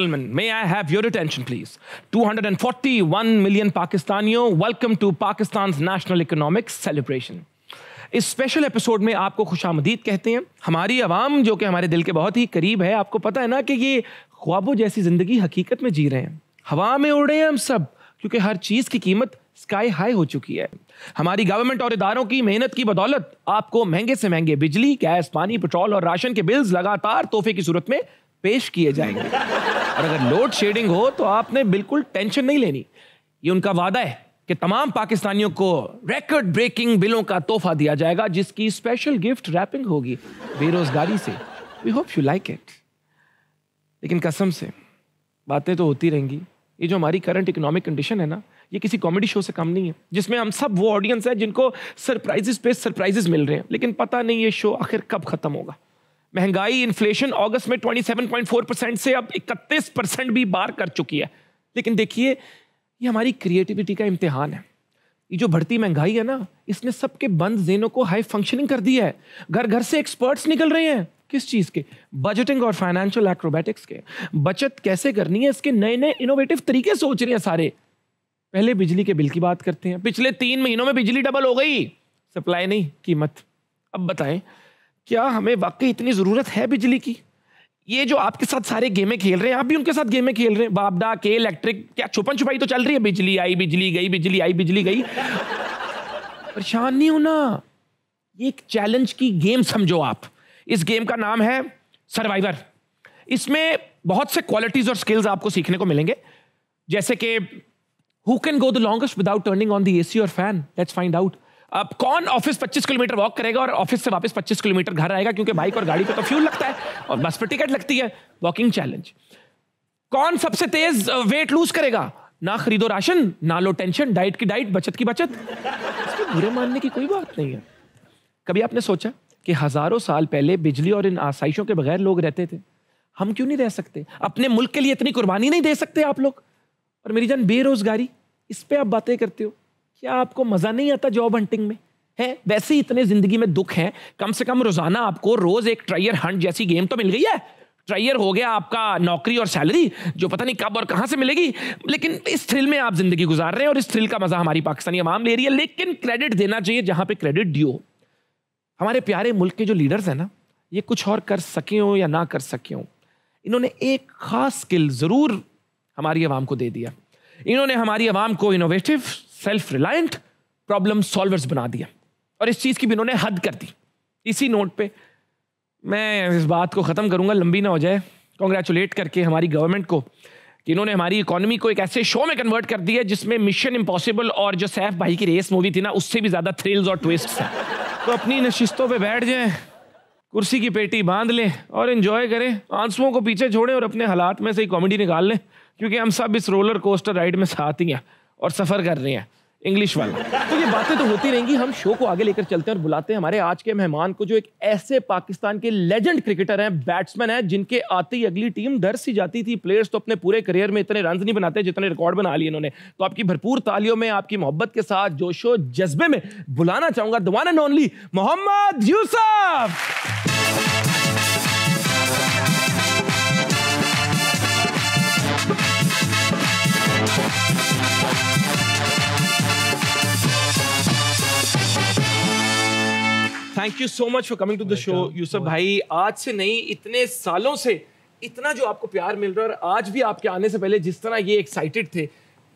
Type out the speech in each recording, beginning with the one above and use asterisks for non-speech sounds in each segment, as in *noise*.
gentlemen, may I have your attention, please? 241 million Pakistanio, welcome to Pakistan's National Economic Celebration. इस special episode में आपको खुशामदीद कहते हैं हमारी आवाम जो कि हमारे दिल के बहुत ही करीब है आपको पता है ना कि ये ख्वाबों जैसी ज़िंदगी हकीकत में जी रहे हैं हवा में उड़े हैं हम सब क्योंकि हर चीज़ की कीमत स्काई हाई हो चुकी है हमारी गवर्नमेंट और इदारों की मेहनत की बदौलत आपको महंगे से महंगे बिजली गैस पानी पेट्रोल और राशन के बिल्स लगातार तोहफे की सूरत में पेश किए जाएंगे और अगर लोड शेडिंग हो तो आपने बिल्कुल टेंशन नहीं लेनी ये उनका वादा है कि तमाम पाकिस्तानियों को रेकॉर्ड ब्रेकिंग बिलों का तोहफा दिया जाएगा जिसकी स्पेशल गिफ्ट रैपिंग होगी बेरोजगारी से we hope you like it लेकिन कसम से बातें तो होती रहेंगी ये जो हमारी करंट इकोनॉमिक कंडीशन है ना ये किसी कॉमेडी शो से कम नहीं है जिसमें हम सब वो ऑडियंस हैं जिनको सरप्राइजेस पे सरप्राइजेस मिल रहे हैं लेकिन पता नहीं ये शो आखिर कब खत्म होगा महंगाई इन्फ्लेशन अगस्त में 27.4 परसेंट से अब 31 परसेंट भी बार कर चुकी है लेकिन देखिए ये हमारी क्रिएटिविटी का इम्तिहान है ये जो बढ़ती महंगाई है ना इसने सबके बंद जेनों को हाई फंक्शनिंग कर दिया है घर घर से एक्सपर्ट्स निकल रहे हैं किस चीज़ के बजटिंग और फाइनेंशियल एक्रोबैटिक्स के बचत कैसे करनी है इसके नए नए इनोवेटिव तरीके सोच रहे हैं सारे पहले बिजली के बिल की बात करते हैं पिछले तीन महीनों में बिजली डबल हो गई सप्लाई नहीं कीमत अब बताएं क्या हमें वाकई इतनी ज़रूरत है बिजली की ये जो आपके साथ सारे गेमें खेल रहे हैं आप भी उनके साथ गेमें खेल रहे हैं बाबडा के इलेक्ट्रिक क्या छुपन छुपाई तो चल रही है बिजली आई बिजली गई बिजली आई बिजली गई परेशान नहीं होना ये एक चैलेंज की गेम समझो आप इस गेम का नाम है सर्वाइवर इसमें बहुत से क्वालिटीज और स्किल्स आपको सीखने को मिलेंगे जैसे कि who can go the longest without turning on the AC और फैन लेट्स फाइंड आउट अब कौन ऑफिस 25 किलोमीटर वॉक करेगा और ऑफिस से वापस 25 किलोमीटर घर आएगा क्योंकि बाइक और गाड़ी पे तो फ्यूल लगता है और बस पर टिकट लगती है वॉकिंग चैलेंज कौन सबसे तेज वेट लूज करेगा ना खरीदो राशन ना लो टेंशन डाइट की डाइट बचत की बचत इसके बुरे मानने की कोई बात नहीं है कभी आपने सोचा कि हजारों साल पहले बिजली और इन आसाइशों के बगैर लोग रहते थे हम क्यों नहीं रह सकते अपने मुल्क के लिए इतनी कुर्बानी नहीं दे सकते आप लोग और मेरी जान बेरोजगारी इस पर आप बातें करते हो क्या आपको मज़ा नहीं आता जॉब हंटिंग में है वैसे ही इतने ज़िंदगी में दुख हैं कम से कम रोज़ाना आपको रोज़ एक ट्रायर हंट जैसी गेम तो मिल गई है ट्रायर हो गया आपका नौकरी और सैलरी जो पता नहीं कब और कहां से मिलेगी लेकिन इस थ्रिल में आप जिंदगी गुजार रहे हैं और इस थ्रिल का मजा हमारी पाकिस्तानी अवाम ले रही है लेकिन क्रेडिट देना चाहिए जहां पे क्रेडिट ड्यू हमारे प्यारे मुल्क के जो लीडर्स हैं ना ये कुछ और कर सके हो या ना कर सके हो इन्होंने एक खास स्किल ज़रूर हमारी आवाम को दे दिया इन्होंने हमारी आवाम को innovative self reliant problem solvers बना दिया और इस चीज़ की भी इन्होंने हद कर दी इसी नोट पे मैं इस बात को ख़त्म करूँगा लंबी ना हो जाए कॉन्ग्रेचुलेट करके हमारी गवर्नमेंट को कि इन्होंने हमारी इकोनॉमी को एक ऐसे शो में कन्वर्ट कर दिया जिसमें मिशन इम्पॉसिबल और जो सैफ भाई की रेस मूवी थी ना उससे भी ज़्यादा थ्रिल्स और ट्विस्ट था तो अपनी नशिस्तों पर बैठ जाएँ कुर्सी की पेटी बांध लें और इन्जॉय करें आंसुओं को पीछे छोड़ें और अपने हालात में से ही कॉमेडी निकाल लें क्योंकि हम सब इस रोलर कोस्टर राइड में साथ ही हैं और सफ़र कर रहे हैं इंग्लिश वाला तो ये बातें तो होती रहेंगी हम शो को आगे लेकर चलते हैं और बुलाते हैं हमारे आज के मेहमान को जो एक ऐसे पाकिस्तान के लेजेंड क्रिकेटर हैं बैट्समैन हैं जिनके आते ही अगली टीम डर सी जाती थी प्लेयर्स तो अपने पूरे करियर में इतने रन नहीं बनाते जितने रिकॉर्ड बना लिए इन्होंने तो आपकी भरपूर तालियों में आपकी मोहब्बत के साथ जोशो जज्बे में बुलाना चाहूंगा the and only Mohammad Yousuf thank you so much for coming to the show Yusuf भाई आज से नहीं इतने सालों से इतना जो आपको प्यार मिल रहा है और आज भी आपके आने से पहले जिस तरह ये एक्साइटेड थे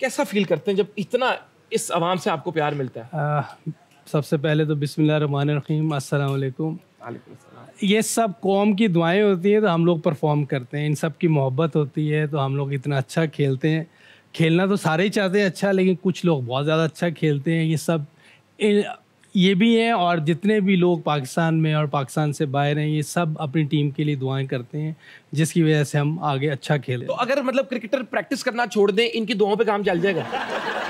कैसा फील करते हैं जब इतना इस आवाम से आपको प्यार मिलता है सबसे पहले तो बिसमीम असलकुम ये सब कौम की दुआएं होती हैं तो हम लोग परफॉर्म करते हैं इन सब की मोहब्बत होती है तो हम लोग इतना अच्छा खेलते हैं खेलना तो सारे ही चाहते हैं अच्छा लेकिन कुछ लोग बहुत ज़्यादा अच्छा खेलते हैं ये सब ये भी हैं और जितने भी लोग पाकिस्तान में और पाकिस्तान से बाहर हैं ये सब अपनी टीम के लिए दुआएं करते हैं जिसकी वजह से हम आगे अच्छा खेलें तो अगर मतलब क्रिकेटर प्रैक्टिस करना छोड़ दें इनकी दुआओं पे काम चल जाएगा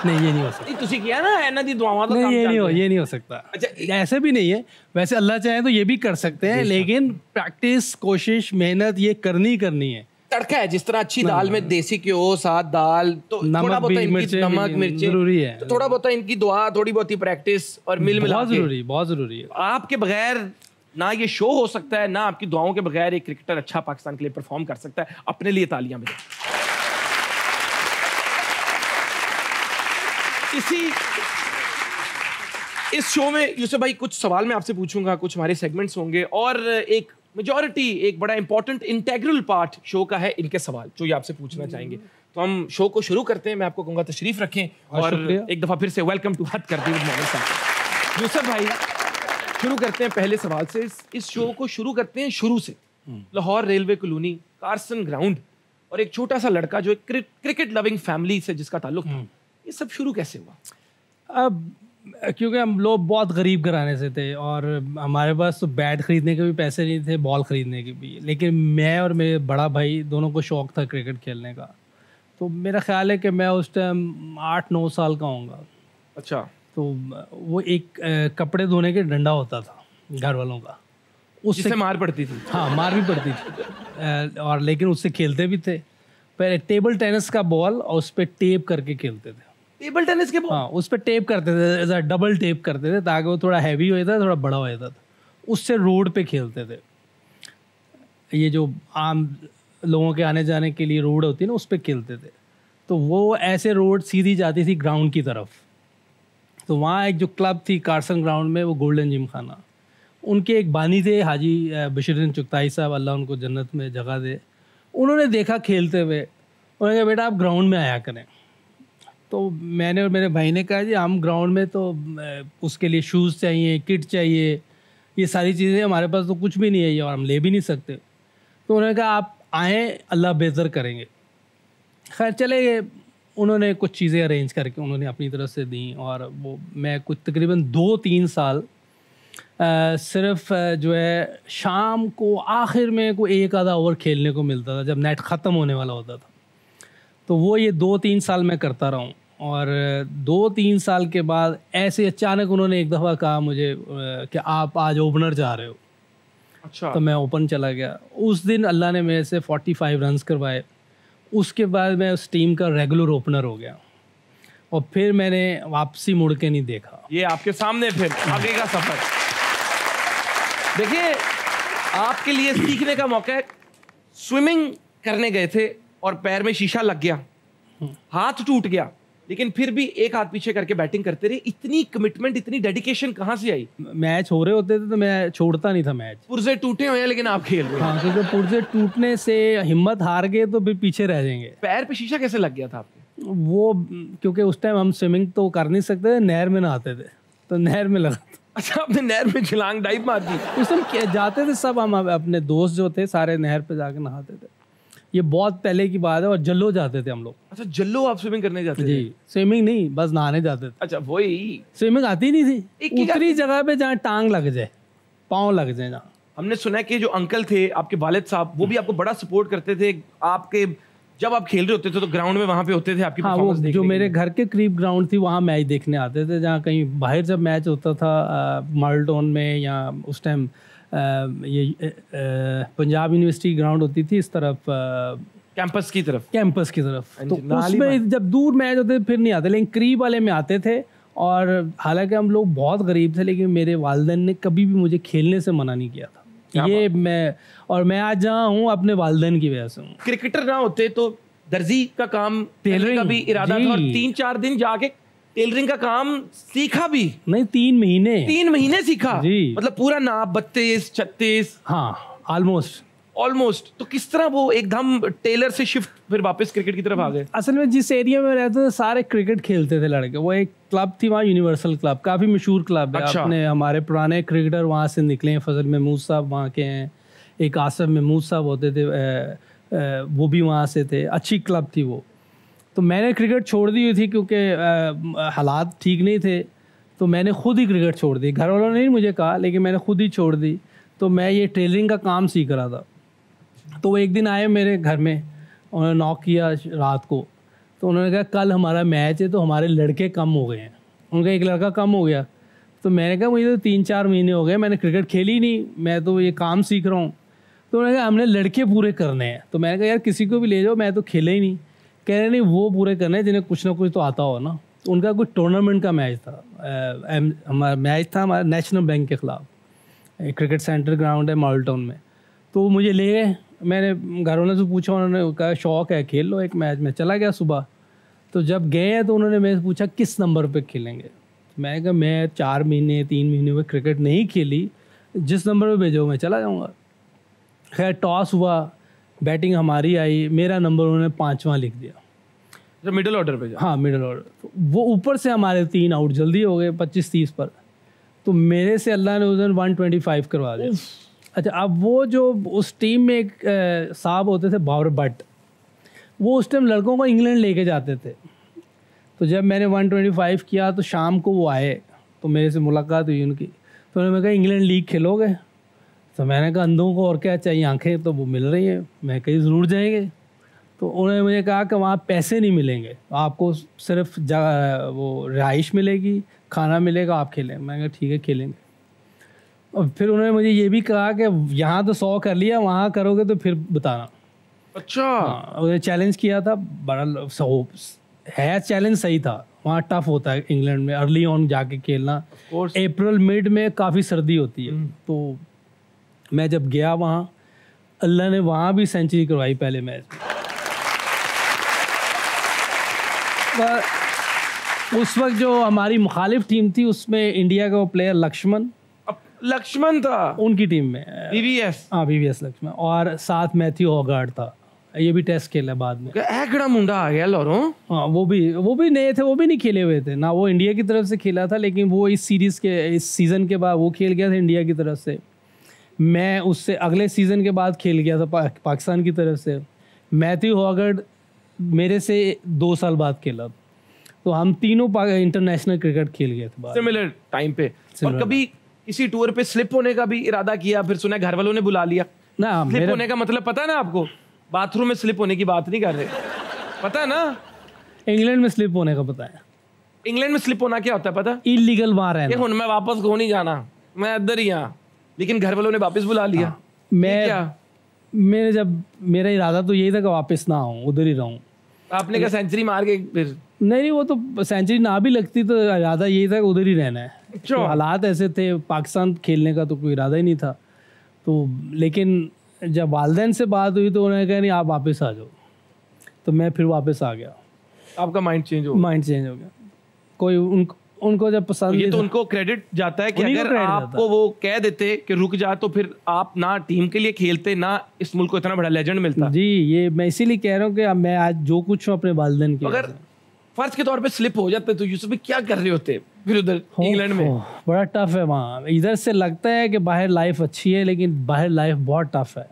नहीं ये नहीं हो सकता तुसी किया ना इन्हों की दुआवां तो नहीं ये नहीं हो ये नहीं हो सकता अच्छा ऐसे भी नहीं है वैसे अल्लाह चाहे तो ये भी कर सकते हैं लेकिन प्रैक्टिस कोशिश मेहनत ये करनी करनी है तड़का है जिस तरह अच्छी दाल में देसी घ्यो साथ दाल तो थोड़ा बहुत इनकी नमक मिर्ची जरूरी है तो थोड़ा बहुत इनकी दुआ थोड़ी बहुत ही प्रैक्टिस और मिल मिला बहुत जरूरी बहुत जरूरी है आपके बगैर ना ये शो हो सकता है ना आपकी दुआओं के बगैर एक क्रिकेटर अच्छा पाकिस्तान के लिए परफॉर्म कर सकता है अपने लिए तालियां मिले इसी इस शो में यूसुफ भाई कुछ सवाल मैं आपसे पूछूंगा कुछ हमारे सेगमेंट्स होंगे और एक मेजोरिटी एक बड़ा इंपॉर्टेंट इंटेग्रल पार्ट शो का है इनके सवाल जो ये आपसे पूछना चाहेंगे तो हम शो को शुरू करते हैं मैं आपको कहूंगा तशरीफ रखें और एक दफ़ा फिर से वेलकम टू हद करती हूँ साहब यूसफ भाई शुरू करते हैं पहले सवाल से इस शो को शुरू करते हैं शुरू से हम्म। Lahore railway colony Carson ground और एक छोटा सा लड़का जो एक क्रिकेट लविंग फैमिली से जिसका ताल्लुक था हम्म। ये सब शुरू कैसे हुआ अब क्योंकि हम लोग बहुत गरीब घराने से थे और हमारे पास तो बैट खरीदने के भी पैसे नहीं थे बॉल खरीदने के भी लेकिन मैं और मेरे बड़ा भाई दोनों को शौक़ था क्रिकेट खेलने का तो मेरा ख्याल है कि मैं उस टाइम आठ नौ साल का होऊंगा अच्छा तो वो एक कपड़े धोने के डंडा होता था घर वालों का उससे मार पड़ती थी हाँ मार भी पड़ती थी और लेकिन उससे खेलते भी थे पहले टेबल टेनिस का बॉल और उस पर टेप करके खेलते थे टेबल टेनिस के हाँ उस पर टेप करते थे डबल टेप करते थे ताकि वो थोड़ा हैवी हो जाता थोड़ा बड़ा हो जाता था उससे रोड पे खेलते थे ये जो आम लोगों के आने जाने के लिए रोड होती है ना उस पर खेलते थे तो वो ऐसे रोड सीधी जाती थी ग्राउंड की तरफ तो वहाँ एक जो क्लब थी कारसन ग्राउंड में वो गोल्डन जिम खाना उनके एक बानी थे हाजी बशरुद्दीन चुगताई साहब अल्लाह उनको जन्नत में जगह दे उन्होंने देखा खेलते हुए उन्होंने कहा बेटा आप ग्राउंड में आया करें तो मैंने और मेरे भाई ने कहा जी हम ग्राउंड में तो उसके लिए शूज़ चाहिए किट चाहिए ये सारी चीज़ें हमारे पास तो कुछ भी नहीं है ये और हम ले भी नहीं सकते तो उन्होंने कहा आप आएँ अल्लाह बेहतर करेंगे खैर चले गए उन्होंने कुछ चीज़ें अरेंज करके उन्होंने अपनी तरफ से दी और वो मैं कुछ तकरीबन दो तीन साल आ, सिर्फ जो है शाम को आखिर में को एक आधा ओवर खेलने को मिलता था जब नेट ख़त्म होने वाला होता था तो वो ये दो तीन साल मैं करता रहा हूँ और दो तीन साल के बाद ऐसे अचानक उन्होंने एक दफ़ा कहा मुझे कि आप आज ओपनर जा रहे हो अच्छा तो मैं ओपन चला गया उस दिन अल्लाह ने मेरे से फोर्टी फाइव रन करवाए उसके बाद मैं उस टीम का रेगुलर ओपनर हो गया और फिर मैंने वापसी मुड़ के नहीं देखा ये आपके सामने फिर आगे का सफर देखिए आपके लिए सीखने का मौका है स्विमिंग करने गए थे और पैर में शीशा लग गया हम्म। हाथ टूट गया लेकिन फिर भी एक हाथ पीछे करके बैटिंग करते रहे इतनी कमिटमेंट इतनी डेडिकेशन कहाँ से आई मैच हो रहे होते थे तो मैं छोड़ता नहीं था मैच पुरजे टूटे हुए हैं लेकिन आप खेल रहे हाँ क्योंकि तो पुरजे टूटने से हिम्मत हार गए तो फिर पीछे रह जाएंगे पैर पे शीशा कैसे लग गया था आपके वो क्योंकि उस टाइम हम स्विमिंग तो कर नहीं सकते नहर में नहाते थे तो नहर में लगा अच्छा आपने नहर में छलांग डाइव मार दी उस टाइम जाते थे सब हम अपने दोस्त जो थे सारे नहर पे जाके नहाते थे ये बहुत पहले की बात है और जल्लो जाते थे हम लोग अच्छा जल्लो आप स्विमिंग करने जाते जी स्विमिंग नहीं बस नहाने जाते थे अच्छा वही स्विमिंग आती नहीं थी उतरी जगह पे जहाँ टांग लग जाए पाँव लग जाए जहाँ हमने सुना है कि जो अंकल थे आपके वालिद साहब वो भी आपको बड़ा सपोर्ट करते थे आपके जब आप खेल रहे होते थे तो ग्राउंड में वहाँ पे होते थे आपकी हाँ, वो जो मेरे घर के करीब ग्राउंड थी वहाँ मैच देखने आते थे जहाँ कहीं बाहर जब मैच होता था माल्टोन में या उस टाइम ये पंजाब यूनिवर्सिटी ग्राउंड होती थी इस तरफ कैंपस की तरफ कैंपस की तरफ तो उसमें जब दूर मैच होते फिर नहीं आते लेकिन करीब वाले में आते थे और हालांकि हम लोग बहुत गरीब थे लेकिन मेरे वालदेन ने कभी भी मुझे खेलने से मना नहीं किया था ये मैं और मैं आज जहाँ हूँ अपने वालदेन की वजह से हूँ क्रिकेटर ना होते तो दर्जी का काम टेलरिंग का भी इरादा था और तीन चार दिन जाके टेलरिंग का काम सीखा भी नहीं तीन महीने तीन महीने सीखा जी मतलब पूरा नाप बत्तीस छत्तीस हाँ ऑलमोस्ट ऑलमोस्ट तो किस तरह वो एकदम टेलर से शिफ्ट फिर वापस क्रिकेट की तरफ आ गए असल में जिस एरिया में रहते थे सारे क्रिकेट खेलते थे लड़के वो एक क्लब थी वहाँ यूनिवर्सल क्लब काफी मशहूर क्लब है अच्छा। आपने हमारे पुराने क्रिकेटर वहाँ से निकले हैं फजल महमूद साहब वहाँ के हैं एक आसफ महमूद साहब होते थे वो भी वहाँ से थे अच्छी क्लब थी वो तो मैंने क्रिकेट छोड़ दी हुई थी क्योंकि हालात ठीक नहीं थे तो मैंने खुद ही क्रिकेट छोड़ दी घर वालों ने नहीं मुझे कहा लेकिन मैंने खुद ही छोड़ दी तो मैं ये टेलरिंग का काम सीख रहा था तो वो एक दिन आए मेरे घर में उन्होंने नॉक किया रात को तो उन्होंने कहा कल हमारा मैच है तो हमारे लड़के कम हो गए हैं उनका एक लड़का कम हो गया तो मैंने कहा मुझे तो तीन चार महीने हो गए मैंने क्रिकेट खेली नहीं मैं तो ये काम सीख रहा हूँ तो उन्होंने कहा हमने लड़के पूरे करने हैं तो मैंने कहा यार किसी को भी ले जाओ मैं तो खेला ही नहीं कह रहे नहीं वो पूरे करने जिन्हें कुछ ना कुछ तो आता हो ना तो उनका कुछ टूर्नामेंट का मैच था हमारा मैच था हमारा नेशनल बैंक के ख़िलाफ़ क्रिकेट सेंटर ग्राउंड है टाउन में तो मुझे ले गए मैंने घर वालों से तो पूछा उन्होंने कहा शौक है खेल लो एक मैच में चला गया सुबह तो जब गए हैं तो उन्होंने मेरे से पूछा किस नंबर पर खेलेंगे तो मैं कहा मैं चार महीने तीन महीने में क्रिकेट नहीं खेली जिस नंबर पर भेजो मैं चला जाऊँगा खैर टॉस हुआ बैटिंग हमारी आई मेरा नंबर उन्होंने पाँचवा लिख दिया जो मिडिल ऑर्डर पे हाँ मिडिल ऑर्डर वो ऊपर से हमारे तीन आउट जल्दी हो गए पच्चीस तीस पर तो मेरे से अल्लाह ने उस दिन वन ट्वेंटी फाइव करवा दिया अच्छा अब वो जो उस टीम में एक साहब होते थे बाबर भट्ट वो उस टाइम लड़कों को इंग्लैंड लेके जाते थे तो जब मैंने 125 किया तो शाम को वो आए तो मेरे से मुलाकात हुई उनकी तो उन्होंने कहा इंग्लैंड लीग खेलोगे तो मैंने कहा अंधों को और क्या चाहिए आंखें तो वो मिल रही हैं मैं कहीं ज़रूर जाएंगे तो उन्होंने मुझे कहा कि वहाँ पैसे नहीं मिलेंगे आपको सिर्फ वो रिहाइश मिलेगी खाना मिलेगा आप खेलें मैंने कहा ठीक है खेलेंगे और फिर उन्होंने मुझे ये भी कहा कि यहाँ तो सौ कर लिया वहाँ करोगे तो फिर बताना अच्छा हाँ, उन्होंने चैलेंज किया था बड़ा है चैलेंज सही था वहाँ टफ होता है इंग्लैंड में अर्ली ऑन जाके खेलना अप्रैल मिड में काफ़ी सर्दी होती है हम्म। तो मैं जब गया वहाँ अल्लाह ने वहाँ भी सेंचुरी करवाई पहले मैच में उस वक्त जो हमारी मुखालिफ टीम थी उसमें इंडिया का वो प्लेयर लक्ष्मण लक्ष्मण था उनकी टीम में बीवीएस हाँ बीवीएस लक्ष्मण और साथ मैथ्यू होगार्ड था ये भी टेस्ट खेला बाद में एकड़ा मुंडा आ गया लोरों हाँ वो भी वो भी नए थे वो भी नहीं खेले हुए थे ना वो इंडिया की तरफ से खेला था लेकिन वो इस सीरीज के इस सीजन के बाद वो खेल गया था इंडिया की तरफ से मैं उससे अगले सीज़न के बाद खेल गया था पा, पाकिस्तान की तरफ से मैथ्यू हॉगर्ड मेरे से दो साल बाद खेला तो हम तीनों इंटरनेशनल क्रिकेट खेल गए थे सिमिलर टाइम पे और कभी किसी टूर पे स्लिप होने का भी इरादा किया फिर सुना घर वालों ने बुला लिया ना स्लिप मेरे... होने का मतलब पता है ना आपको बाथरूम में स्लिप होने की बात नहीं कर रहे पता है ना इंग्लैंड में स्लिप होने का पता है इंग्लैंड में स्लिप होना क्या होता है पता इलीगल वहां है मैं वापस घो नहीं जाना मैं इधर ही यहाँ लेकिन घर वालों ने वापस बुला लिया हाँ। मैं क्या मेरे जब मेरा इरादा तो यही था कि वापस ना आऊँ उधर ही रहूँ आपने कहा सेंचुरी मार के फिर नहीं नहीं वो तो सेंचुरी ना भी लगती तो इरादा यही था कि उधर ही रहना है अच्छा। तो हालात ऐसे थे पाकिस्तान खेलने का तो कोई इरादा ही नहीं था तो लेकिन जब वालदेन से बात हुई तो उन्होंने कहा नहीं आप वापस आ जाओ तो मैं फिर वापस आ गया आपका माइंड चेंज हो माइंड चेंज हो गया कोई उन उनको जब पसंद ये तो, तो उनको क्रेडिट जाता है कि अगर आपको वो कह देते कि रुक जा तो फिर आप ना टीम के लिए खेलते ना इस मुल्क को इतना बड़ा लेजेंड मिलता जी ये मैं इसीलिए कह रहा हूँ कि मैं आज जो कुछ हूँ अपने वालदेन के अगर फर्ज के तौर पे स्लिप हो जाते तो यूसुफ क्या कर रहे होते फिर उधर इंग्लैंड में बड़ा टफ है वहाँ इधर से लगता है कि बाहर लाइफ अच्छी है लेकिन बाहर लाइफ बहुत टफ है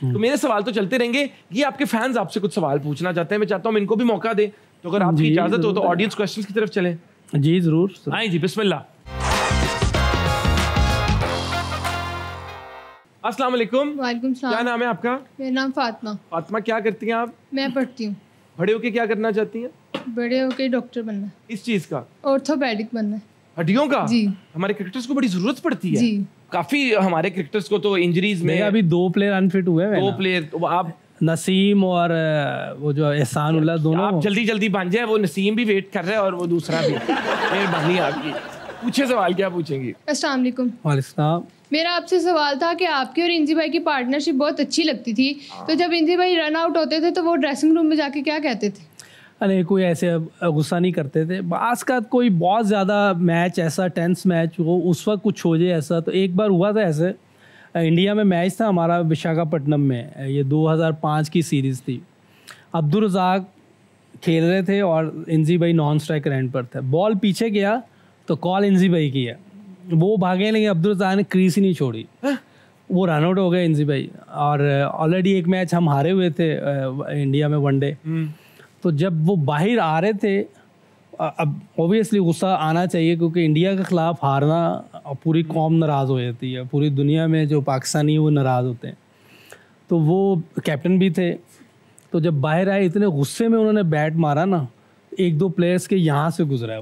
तो हम्म। मेरे सवाल तो चलते रहेंगे ये आपके फैंस आपसे कुछ सवाल पूछना चाहते हैं मैं चाहता हूँ इनको भी मौका दे तो अगर आपकी इजाजत हो तो ऑडियंस क्वेश्चन की तरफ चले जी ज़रूर आए हाँ जी बिस्मिल्लाह अस्सलाम वालेकुम वालेकुम सलाम क्या नाम है आपका मेरा नाम फातिमा फातिमा क्या करती हैं आप मैं पढ़ती हूँ बड़े होके क्या करना चाहती हैं बड़े होके डॉक्टर बनना इस चीज़ का ऑर्थोपेडिक बनना है हड्डियों का जी हमारे क्रिकेटर्स को बड़ी जरूरत पड़ती है जी काफी हमारे क्रिकेटर्स को तो इंजरीज में अभी दो प्लेयर अनफिट हुए हैं दो प्लेयर तो आप नसीम और वो जो एहसान दोनों आप जल्दी जल्दी बन जाए वो नसीम भी वेट कर रहे हैं और वो दूसरा भी मेहरबानी आपकी पूछे सवाल क्या पूछेंगी असला मेरा आपसे सवाल था कि आपकी और इंजी भाई की पार्टनरशिप बहुत अच्छी लगती थी हाँ। तो जब इंजी भाई रन आउट होते थे तो वो ड्रेसिंग रूम में जाके क्या कहते थे अरे कोई ऐसे गुस्सा नहीं करते थे बास का कोई बहुत ज़्यादा मैच ऐसा टेंस मैच हो उस वक्त कुछ हो जाए ऐसा तो एक बार हुआ था ऐसे इंडिया में मैच था हमारा विशाखापट्टनम में ये 2005 की सीरीज़ थी अब्दुल रजाक खेल रहे थे और इंजी भाई नॉन स्ट्राइक रैंड पर थे बॉल पीछे गया तो कॉल इंजी भाई की है वो भागे लेकिन अब्दुल रजाक ने क्रीस ही नहीं छोड़ी हाँ। वो रन आउट हो गए इंजी भाई और ऑलरेडी एक मैच हम हारे हुए थे इंडिया में वनडे हम्म। तो जब वो बाहर आ रहे थे अब ऑब्वियसली गुस्सा आना चाहिए क्योंकि इंडिया के ख़िलाफ़ हारना और पूरी हम्म। कौम नाराज़ हो जाती है पूरी दुनिया में जो पाकिस्तानी वो नाराज़ होते हैं तो वो कैप्टन भी थे तो जब बाहर आए इतने गुस्से में उन्होंने बैट मारा ना एक दो प्लेयर्स के यहाँ से गुजरा है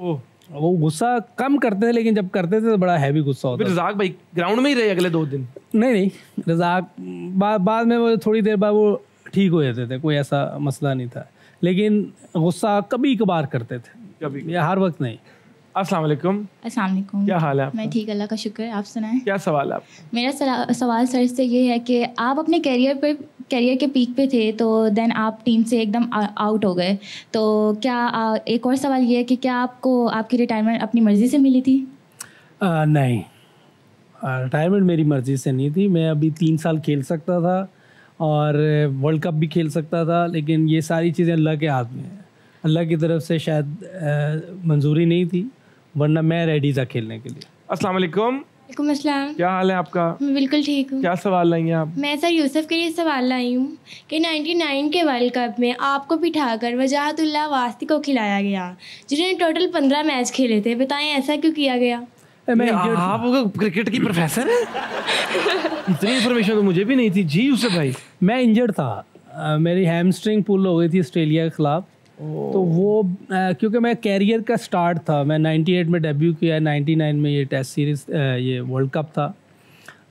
वो वो गुस्सा कम करते थे लेकिन जब करते थे तो बड़ा हैवी गुस्सा होता रजाक भाई ग्राउंड में ही रहे अगले दो दिन नहीं नहीं रजाक बाद बाद में वो थोड़ी देर बाद वो ठीक हो जाते थे कोई ऐसा मसला नहीं था लेकिन गुस्सा कभी कभार करते थे कभी हर वक्त नहीं अस्सलाम वालेकुम अस्सलाम वालेकुम क्या हाल है आपका? मैं ठीक अल्लाह का शुक्र है आप सुनाएं क्या सवाल है आप मेरा सवाल सर से ये है कि आप अपने कैरियर पे कैरियर के पीक पे थे तो देन आप टीम से एकदम आउट हो गए तो क्या एक और सवाल ये है कि क्या आपको आपकी रिटायरमेंट अपनी मर्ज़ी से मिली थी आ, नहीं रिटायरमेंट मेरी मर्ज़ी से नहीं थी मैं अभी तीन साल खेल सकता था और वर्ल्ड कप भी खेल सकता था लेकिन ये सारी चीज़ें अल्लाह के हाथ में हैं अल्लाह की तरफ से शायद मंजूरी नहीं थी वरना मैं रेडी था खेलने के लिए अस्सलाम वालेकुम क्या हाल है आपका बिल्कुल ठीक हूँ क्या सवाल लाई हैं आप मैं सर यूसुफ के लिए सवाल लाई हूँ कि 99 के वर्ल्ड कप में आपको बिठा कर वजाहतुल्ला वास्ती को खिलाया गया जिन्होंने टोटल पंद्रह मैच खेले थे बताएं ऐसा क्यों किया गया मैं आप क्रिकेट की प्रोफेसर है *laughs* इतनी इन्फॉर्मेशन तो मुझे भी नहीं थी जी यूसुफ भाई मैं इंजर्ड था मेरी हैमस्ट्रिंग पुल हो गई थी ऑस्ट्रेलिया के खिलाफ तो वो क्योंकि मैं कैरियर का स्टार्ट था मैं 98 में डेब्यू किया 99 में ये टेस्ट सीरीज ये वर्ल्ड कप था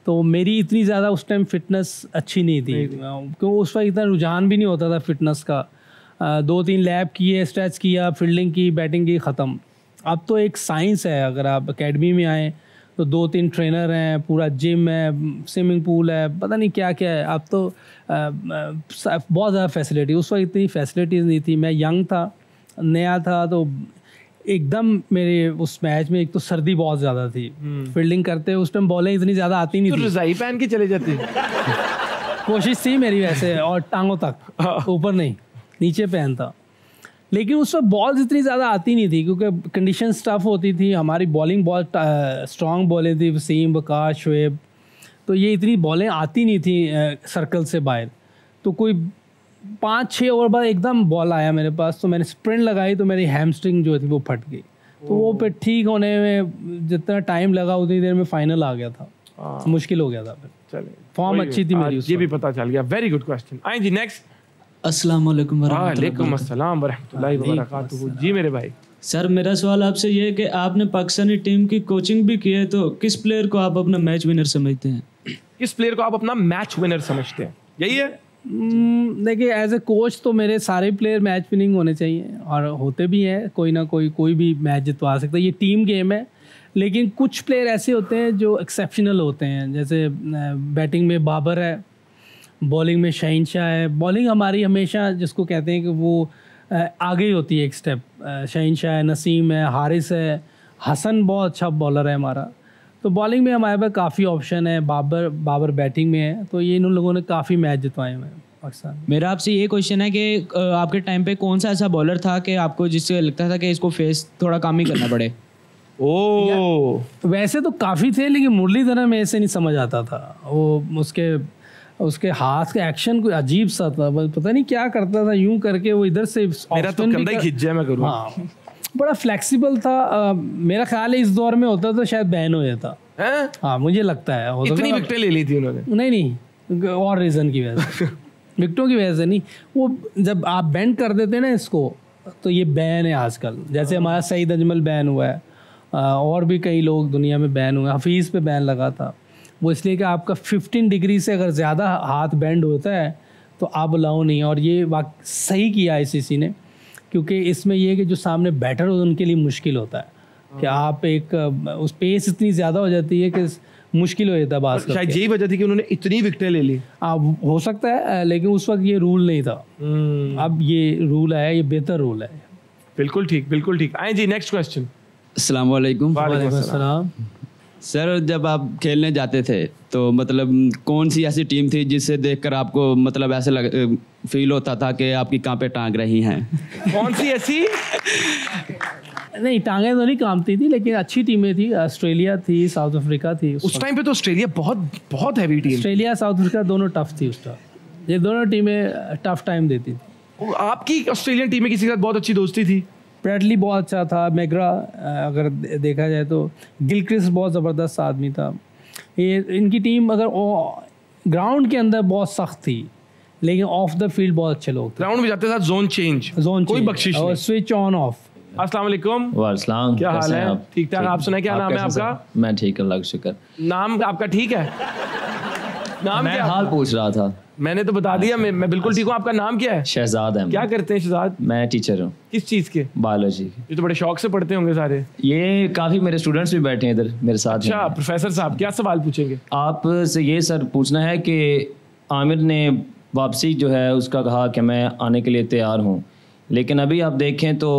तो मेरी इतनी ज़्यादा उस टाइम फिटनेस अच्छी नहीं थी क्यों उस वक्त इतना रुझान भी नहीं होता था फिटनेस का दो तीन लैब किए स्ट्रेच किया फील्डिंग की बैटिंग की ख़त्म अब तो एक साइंस है अगर आप अकेडमी में आएँ तो दो तीन ट्रेनर हैं पूरा जिम है स्विमिंग पूल है पता नहीं क्या क्या है अब तो आ, आ, बहुत ज़्यादा फैसिलिटी उस वक्त इतनी फैसिलिटीज़ नहीं थी मैं यंग था नया था तो एकदम मेरे उस मैच में एक तो सर्दी बहुत ज़्यादा थी फील्डिंग हम्म। करते उस टाइम बॉलें इतनी ज़्यादा आती नहीं तो थी रजाई पहन के चले जाते कोशिश थी मेरी वैसे और टांगों तक हाँ। ऊपर नहीं नीचे पहनता लेकिन उस पर बॉल्स इतनी ज़्यादा आती नहीं थी क्योंकि कंडीशन टफ होती थी हमारी बॉलिंग बॉल स्ट्रॉन्ग बॉलें थी वसीम बकार शुएब तो ये इतनी बॉलें आती नहीं थी सर्कल uh, से बाहर तो कोई पाँच छः ओवर बाद एकदम बॉल आया मेरे पास तो मैंने स्प्रिंट लगाई तो मेरी हैमस्ट्रिंग जो थी वो फट गई तो वो फिर ठीक होने में जितना टाइम लगा उतनी देर में फाइनल आ गया था हाँ। मुश्किल हो गया था फिर फॉर्म अच्छी थी मेरी ये भी पता चल गया वेरी गुड क्वेश्चन आई जी नेक्स्ट अस्सलाम वालेकुम अस्सलाम वरहमतुल्लाहि हाँ, जी मेरे भाई सर मेरा सवाल आपसे ये है कि आपने पाकिस्तानी टीम की कोचिंग भी की है तो किस प्लेयर को आप अपना मैच विनर समझते हैं किस प्लेयर को आप अपना मैच विनर समझते हैं यही है हम्म, देखिए एज ए कोच तो मेरे सारे प्लेयर मैच विनिंग होने चाहिए और होते भी हैं कोई ना कोई कोई भी मैच जितवा सकता है ये टीम गेम है लेकिन कुछ प्लेयर ऐसे होते हैं जो एक्सेप्शनल होते हैं जैसे बैटिंग में बाबर है बॉलिंग में शहनशाह है बॉलिंग हमारी हमेशा जिसको कहते हैं कि वो आगे ही होती है एक स्टेप शहनशाह है नसीम है हारिस है हसन बहुत अच्छा बॉलर है हमारा तो बॉलिंग में हमारे पास काफ़ी ऑप्शन है बाबर बाबर बैटिंग में है तो ये इन लोगों ने काफ़ी मैच जितवाए हैं पाकिस्तान मेरा आपसे ये क्वेश्चन है कि आपके टाइम पे कौन सा ऐसा बॉलर था कि आपको जिससे लगता था कि इसको फेस थोड़ा काम ही करना पड़े *coughs* ओ वैसे तो काफ़ी थे लेकिन मुरलीधरन में ऐसे नहीं समझ आता था वो उसके उसके हाथ का एक्शन को अजीब सा था बस पता नहीं क्या करता था यूं करके वो इधर से मेरा तो कंधा खिंच जाए मैं करूँ हाँ बड़ा फ्लेक्सिबल था आ, मेरा ख्याल है इस दौर में होता तो शायद बैन हो जाता हाँ मुझे लगता है इतनी विकटे ले ली थी उन्होंने नहीं नहीं और रीज़न की वजह से *laughs* विकटों की वजह से नहीं वो जब आप बैंड कर देते ना इसको तो ये बैन है आजकल जैसे हाँ। हमारा सईद अजमल बैन हुआ है और भी कई लोग दुनिया में बैन हुए हफीज़ पे बैन लगा था वो इसलिए कि आपका 15 डिग्री से अगर ज़्यादा हाथ बैंड होता है तो आप अलाउ नहीं और ये वाक सही किया आईसीसी ने क्योंकि इसमें यह कि जो सामने बैटर हो उनके लिए मुश्किल होता है कि हाँ। आप एक उस पेस इतनी ज़्यादा हो जाती है कि मुश्किल हो जाता है बात शायद यही वजह थी कि उन्होंने इतनी विकटें ले ली आप हो सकता है लेकिन उस वक्त ये रूल नहीं था हम्म। अब ये रूल आया ये बेहतर रूल है बिल्कुल ठीक बिल्कुल ठीक आए जी नेक्स्ट क्वेश्चन असलम वालेकुम सर जब आप खेलने जाते थे तो मतलब कौन सी ऐसी टीम थी जिसे देखकर आपको मतलब ऐसे लग फील होता था कि आपकी कांपे टांग रही हैं *laughs* कौन सी ऐसी नहीं टांगें तो नहीं कामती थी लेकिन अच्छी टीमें थी ऑस्ट्रेलिया थी साउथ अफ्रीका थी उस टाइम पे तो ऑस्ट्रेलिया बहुत बहुत heavy team Australia south Africa दोनों टफ थी उस टाइम ये दोनों टीमें टफ टाइम देती थी आपकी ऑस्ट्रेलियन टीम में किसी के साथ बहुत अच्छी दोस्ती थी ब्रैडली बहुत अच्छा था मैग्रा अगर देखा जाए तो गिलक्रिस बहुत ज़बरदस्त आदमी था ये इनकी टीम अगर ग्राउंड के अंदर बहुत सख्त थी लेकिन ऑफ द फील्ड बहुत अच्छे लोग थे ग्राउंड में जाते साथ जोन चेंज जोन कोई बख्शिश और स्विच ऑन ऑफ अस्सलाम वालेकुम वालेकुम क्या हाल है ठीक ठाक आप सुना क्या नाम है आपका मैं ठीक हूँ का शुक्र नाम आपका ठीक है नाम मैं क्या हाल पूछ रहा था मैंने तो बता दिया मैं, मैं बिल्कुल ठीक हूँ आपका नाम क्या है शहजाद है क्या करते हैं शहजाद मैं टीचर हूँ किस चीज़ के बायोलॉजी के ये तो बड़े शौक से पढ़ते होंगे सारे ये काफ़ी मेरे स्टूडेंट्स भी बैठे हैं इधर मेरे साथ अच्छा प्रोफेसर साहब क्या सवाल पूछेंगे आप से ये सर पूछना है कि आमिर ने वापसी जो है उसका कहा कि मैं आने के लिए तैयार हूँ लेकिन अभी आप देखें तो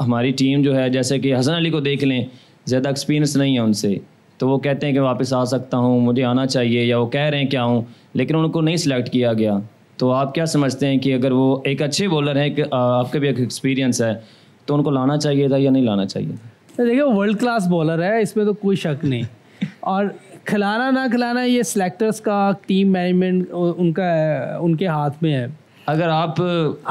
हमारी टीम जो है जैसे कि हसन अली को देख लें ज़्यादा एक्सपीरियंस नहीं है उनसे तो वो कहते हैं कि वापस आ सकता हूँ मुझे आना चाहिए या वो कह रहे हैं कि आऊँ लेकिन उनको नहीं सिलेक्ट किया गया तो आप क्या समझते हैं कि अगर वो एक अच्छे बॉलर हैं कि आपका भी एक एक्सपीरियंस है तो उनको लाना चाहिए था या नहीं लाना चाहिए था तो देखिए वर्ल्ड क्लास बॉलर है इसमें तो कोई शक नहीं *laughs* और खिलाना ना खिलाना ये सिलेक्टर्स का टीम मैनेजमेंट उनका उनके हाथ में है अगर आप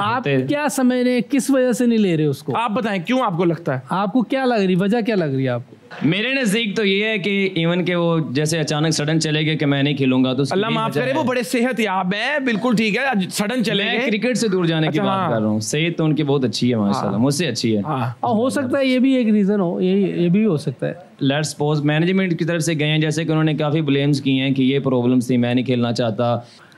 आप क्या समझ रहे हैं किस वजह से नहीं ले रहे उसको आप बताएं क्यों आपको लगता है आपको क्या लग रही वजह क्या लग रही है आपको मेरे नज़दीक तो ये है कि इवन के वो जैसे अचानक सडन चले गए कि मैं नहीं खेलूंगा तो अल्लाह माफ करे वो बड़े सेहत याब है बिल्कुल ठीक है सडन चले गए क्रिकेट से दूर जाने अच्छा, की बात हाँ। कर रहा हूँ सेहत तो उनकी बहुत अच्छी है माशाल्लाह हाँ। मुझसे अच्छी है और हाँ। हो सकता है ये भी एक रीज़न हो ये ये भी हो सकता है लेट सपोज मैनेजमेंट की तरफ से गए हैं जैसे कि उन्होंने काफ़ी ब्लेम्स किए हैं कि ये प्रॉब्लम थी मैं नहीं खेलना चाहता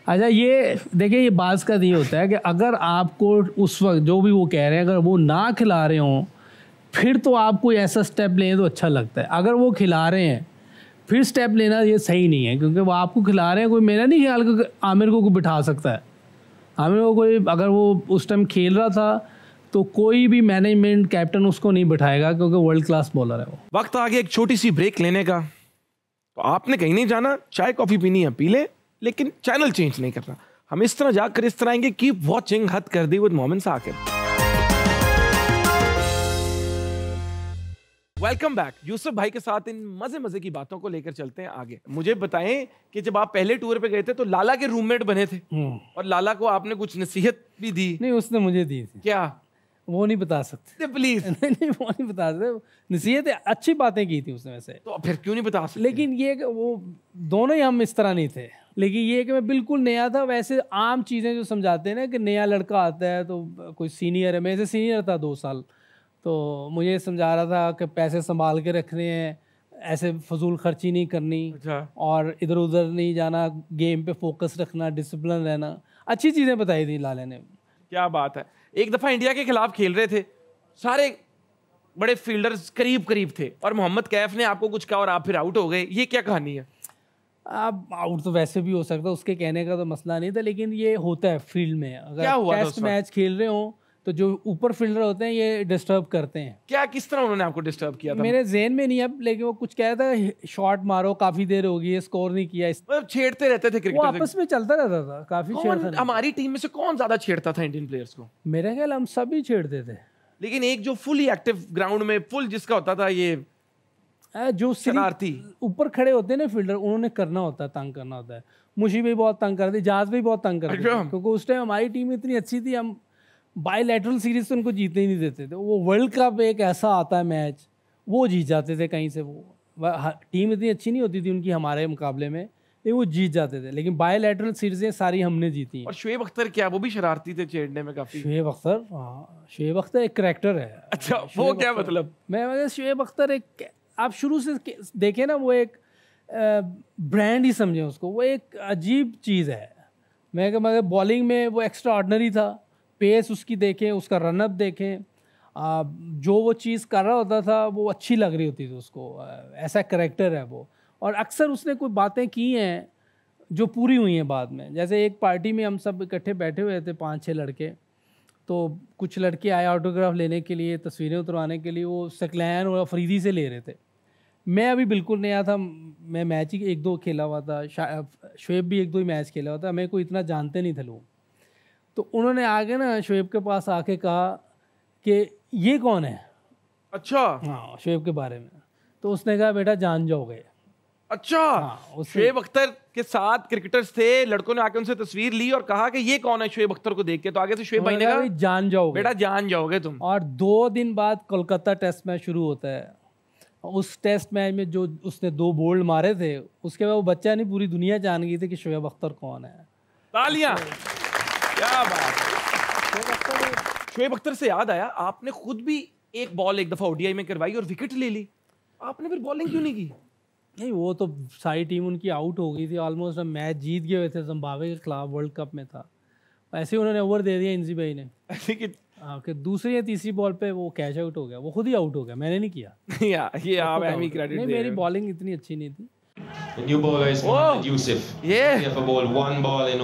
अच्छा ये देखिए ये बाज का नहीं होता है कि अगर आपको उस वक्त जो भी वो कह रहे हैं अगर वो ना खिला रहे हों फिर तो आप कोई ऐसा स्टेप लें तो अच्छा लगता है अगर वो खिला रहे हैं फिर स्टेप लेना ये सही नहीं है क्योंकि वो आपको खिला रहे हैं कोई मेरा नहीं ख्याल आमिर को कोई बिठा सकता है आमिर को कोई अगर वो उस टाइम खेल रहा था तो कोई भी मैनेजमेंट कैप्टन उसको नहीं बिठाएगा क्योंकि वर्ल्ड क्लास बॉलर है वो वक्त आगे एक छोटी सी ब्रेक लेने का तो आपने कहीं नहीं जाना चाय कॉफ़ी पीनी है पी ले, लेकिन चैनल चेंज नहीं करना हम इस तरह जाकर इस तरह आएंगे कीप वॉचिंग हद कर दी विद मोमिन साकिब वेलकम बैक यूसुफ भाई के साथ इन मजे मजे की बातों को लेकर चलते हैं आगे मुझे बताएं कि जब आप पहले टूर पे गए थे तो लाला के रूममेट बने थे हम्म। और लाला को आपने कुछ नसीहत भी दी नहीं उसने मुझे दी थी क्या वो नहीं बता सकते प्लीज *laughs* नहीं नहीं वो नहीं बता सकते नसीहत अच्छी बातें की थी उसने वैसे तो फिर क्यों नहीं बता सकते लेकिन ये वो दोनों ही हम इस तरह नहीं थे लेकिन ये कि मैं बिल्कुल नया था वैसे आम चीज़ें जो समझाते हैं ना कि नया लड़का आता है तो कोई सीनियर है मैं ऐसे सीनियर था दो साल तो मुझे समझा रहा था कि पैसे संभाल के रखने हैं ऐसे फजूल खर्ची नहीं करनी अच्छा। और इधर उधर नहीं जाना गेम पे फोकस रखना डिसिप्लिन रहना अच्छी चीज़ें बताई थी लाले ने क्या बात है एक दफ़ा इंडिया के खिलाफ खेल रहे थे सारे बड़े फील्डर्स करीब करीब थे और मोहम्मद कैफ ने आपको कुछ कहा और आप फिर आउट हो गए ये क्या कहानी है आप आउट तो वैसे भी हो सकता है उसके कहने का तो मसला नहीं था लेकिन ये होता है फील्ड में अगर टेस्ट मैच खेल रहे हों तो जो ऊपर फिल्टर होते हैं ये डिस्टर्ब करते हैं क्या किस तरह उन्होंने आपको डिस्टर्ब किया था मेरे जेन में नहीं अब लेकिन वो कुछ कह रहा था शॉट मारो काफी देर हो गई स्कोर नहीं किया मतलब छेड़ते रहते थे क्रिकेट आपस में चलता रहता था काफी हमारी टीम में से कौन ज्यादा छेड़ता था इंडियन प्लेयर्स को मेरे ख्याल हम सभी छेड़ते थे लेकिन एक जो फुल एक्टिव ग्राउंड में फुल जिसका होता था ये जो शरारती ऊपर खड़े होते हैं ना फील्डर उन्होंने करना होता है तंग करना होता है मुशी भी बहुत तंग करते जहाज भी बहुत तंग करते अच्छा। क्योंकि उस टाइम हमारी टीम इतनी अच्छी थी हम बायलैटरल सीरीज तो उनको जीतने ही नहीं देते थे वो वर्ल्ड कप एक ऐसा आता है मैच वो जीत जाते थे कहीं से वो टीम इतनी अच्छी नहीं होती थी उनकी हमारे मुकाबले में नहीं वो जीत जाते थे लेकिन बायोलेटरल सीरीजें सारी हमने जीती और शुएब अख्तर क्या वो भी शरारती थे छेड़ने में काफ़ी शुएब अख्तर हाँ शुएब अख्तर एक करेक्टर है अच्छा वो क्या मतलब मैं मतलब शुएब अख्तर एक आप शुरू से देखें ना वो एक ब्रांड ही समझें उसको वो एक अजीब चीज़ है मैं मतलब बॉलिंग में वो एक्स्ट्रा ऑर्डनरी था पेस उसकी देखें उसका रनअप देखें जो वो चीज़ कर रहा होता था वो अच्छी लग रही होती थी उसको ऐसा करेक्टर है वो और अक्सर उसने कोई बातें की हैं जो पूरी हुई हैं बाद में जैसे एक पार्टी में हम सब इकट्ठे बैठे हुए थे पाँच छः लड़के तो कुछ लड़के आए ऑटोग्राफ लेने के लिए तस्वीरें उतरवाने के लिए वो सकलैन और अफरीदी से ले रहे थे मैं अभी बिल्कुल नया था मैं मैच ही एक दो खेला हुआ था शुएब भी एक दो ही मैच खेला हुआ था मेरे कोई इतना जानते नहीं थे लोग तो उन्होंने आगे ना शुएब के पास आके कहा कि ये कौन है अच्छा हाँ शुएब के बारे में तो उसने कहा बेटा जान जाओगे अच्छा हाँ, शुएब अख्तर के साथ क्रिकेटर्स थे लड़कों ने आके उनसे तस्वीर ली और कहा कि ये कौन है शुएब अख्तर को देख के तो आगे से शुएब भाई ने कहा जान जाओगे बेटा जान जाओगे तुम और दो दिन बाद कोलकाता टेस्ट मैच शुरू होता है उस टेस्ट मैच में जो उसने दो बोल्ड मारे थे उसके बाद वो बच्चा नहीं पूरी दुनिया जान गई थी कि शुएब अख्तर कौन है तालियां तो शोएब अख्तर से याद आया आपने खुद भी एक बॉल एक दफा ओडीआई में करवाई और विकेट ले ली आपने फिर बॉलिंग क्यों नहीं की नहीं वो तो सारी टीम उनकी आउट हो गई थी ऑलमोस्ट हम मैच जीत गए थे जम्बावे के खिलाफ वर्ल्ड कप में था ऐसे ही उन्होंने ओवर दे दिया इंजी भाई ने हाँ, कि दूसरी या तीसरी बॉल पे वो कैच आउट हो गया वो खुद ही आउट हो गया मैंने नहीं किया *laughs* ये आप एमी क्रेडिट नहीं मेरी बॉलिंग इतनी अच्छी नहीं थी The new bowler is Mohamed Yusuf. Yeah. Here for ball one ball in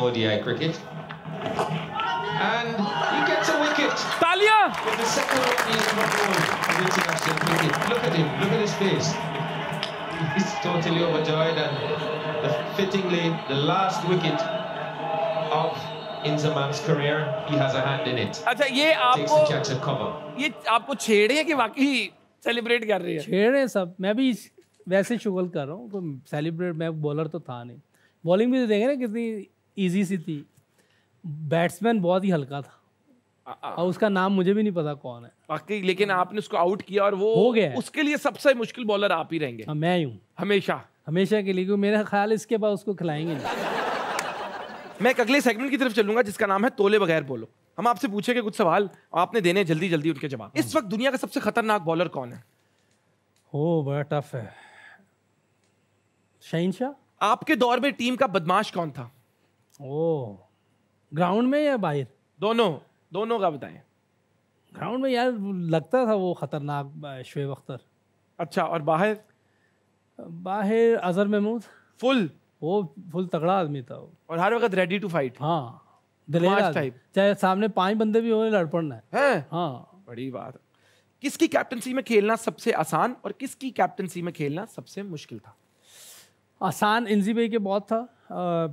And he gets a wicket. Talia! With the second one he's got on international cricket. Look at him, look at his face. He's totally overjoyed and the, fittingly, the last wicket of Inzaman's career, he has a hand in it. अच्छा ये आपको ये आपको छेड़ है कि वाकई celebrate कर रही है छेड़ है सब मैं भी वैसे शुगल कर रहा हूँ तो सेलिब्रेट मैं बॉलर तो था नहीं बॉलिंग भी तो देखे ना कितनी इजी सी थी बैट्समैन बहुत ही हल्का था और उसका नाम मुझे भी नहीं पता कौन है बाकी लेकिन आपने उसको आउट किया और वो हो गया उसके लिए सबसे मुश्किल बॉलर आप ही रहेंगे आ, हाँ, मैं हूँ हमेशा हमेशा के लिए क्योंकि मेरा ख्याल इसके बाद उसको खिलाएंगे मैं एक अगले सेगमेंट की तरफ चलूंगा जिसका नाम है तोले बगैर बोलो हम आपसे पूछेंगे कुछ सवाल आपने देने जल्दी जल्दी उनके जवाब इस वक्त दुनिया का सबसे खतरनाक बॉलर कौन है हो बड़ा टफ है शहीन शाह आपके दौर में टीम का बदमाश कौन था ओह ग्राउंड में या बाहर दोनों दोनों का बताएं ग्राउंड में यार लगता था वो ख़तरनाक शुएब अख्तर अच्छा और बाहर बाहर अजहर महमूद फुल वो फुल तगड़ा आदमी था वो और हर वक्त रेडी टू फाइट हाँ चाहे सामने पांच बंदे भी हो लड़ पड़ना है, है? हाँ बड़ी बात किसकी कैप्टनसी में खेलना सबसे आसान और किसकी कैप्टनसी में खेलना सबसे मुश्किल था आसान इंजी भाई के बहुत था आ, आ,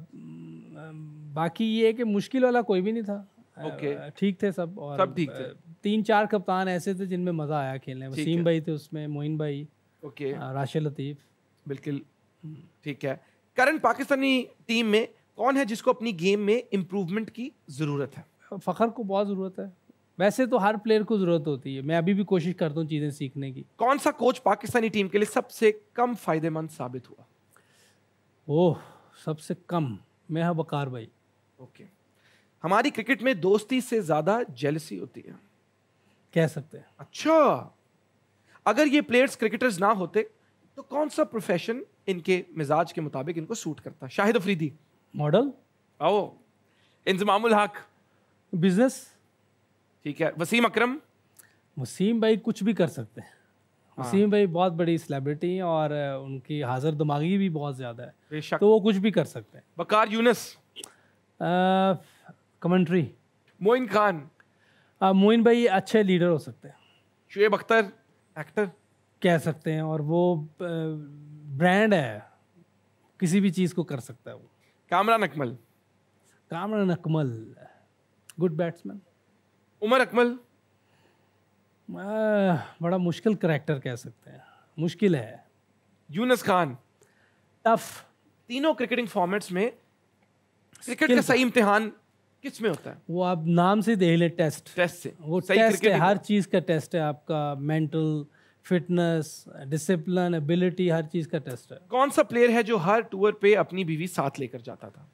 बाकी ये कि मुश्किल वाला कोई भी नहीं था ओके okay. ठीक थे सब और सब ठीक थे तीन चार कप्तान ऐसे थे जिनमें मज़ा आया खेलने में वसीम भाई थे उसमें मोइन भाई ओके okay. लतीफ़ बिल्कुल ठीक है करंट पाकिस्तानी टीम में कौन है जिसको अपनी गेम में इम्प्रूवमेंट की ज़रूरत है फ़खर को बहुत ज़रूरत है वैसे तो हर प्लेयर को ज़रूरत होती है मैं अभी भी कोशिश करता हूँ चीज़ें सीखने की कौन सा कोच पाकिस्तानी टीम के लिए सबसे कम फ़ायदेमंद साबित हुआ ओह सबसे कम मैं हाँ बकार भाई ओके हमारी क्रिकेट में दोस्ती से ज्यादा जेलसी होती है कह सकते हैं अच्छा अगर ये प्लेयर्स क्रिकेटर्स ना होते तो कौन सा प्रोफेशन इनके मिजाज के मुताबिक इनको सूट करता शाहिद अफरीदी मॉडल आओ इंजमामुल हक बिजनेस ठीक है वसीम अकरम वसीम भाई कुछ भी कर सकते हैं हाँ। वसीम भाई बहुत बड़ी सेलिब्रिटी और उनकी हाजिर दिमागी भी बहुत ज़्यादा है तो वो कुछ भी कर सकते हैं बकार यूनस कमेंट्री मोइन खान मोइन भाई अच्छे लीडर हो सकते हैं शुएब अख्तर एक्टर कह सकते हैं और वो ब्रांड है किसी भी चीज़ को कर सकता है वो कामरान अकमल कामरान अकमल गुड बैट्समैन उमर अकमल बड़ा मुश्किल करेक्टर कह सकते हैं मुश्किल है यूनस खान टफ तीनों क्रिकेटिंग फॉर्मेट्स में क्रिकेट का सही इम्तिहान किस में होता है वो आप नाम से देख ले टेस्ट टेस्ट से वो टेस्ट है हर चीज़ का टेस्ट है आपका मेंटल फिटनेस डिसिप्लिन एबिलिटी हर चीज़ का टेस्ट है कौन सा प्लेयर है जो हर टूर पे अपनी बीवी साथ लेकर जाता था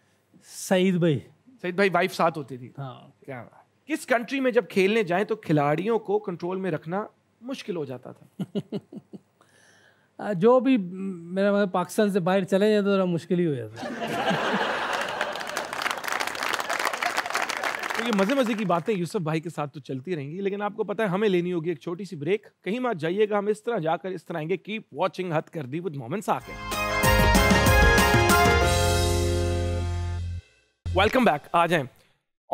सईद भाई सईद भाई वाइफ साथ होती थी हाँ क्या किस कंट्री में जब खेलने जाए तो खिलाड़ियों को कंट्रोल में रखना मुश्किल हो जाता था *laughs* जो भी मेरा मतलब पाकिस्तान से बाहर चले जाते तो थोड़ा मुश्किल ही हो जाता *laughs* ये मजे मजे की बातें यूसुफ भाई के साथ तो चलती रहेंगी लेकिन आपको पता है हमें लेनी होगी एक छोटी सी ब्रेक कहीं मत जाइएगा हम इस तरह जाकर इस तरह आएंगे कीप वॉचिंग हथ कर दी with Mohammad Saqib welcome back आ जाए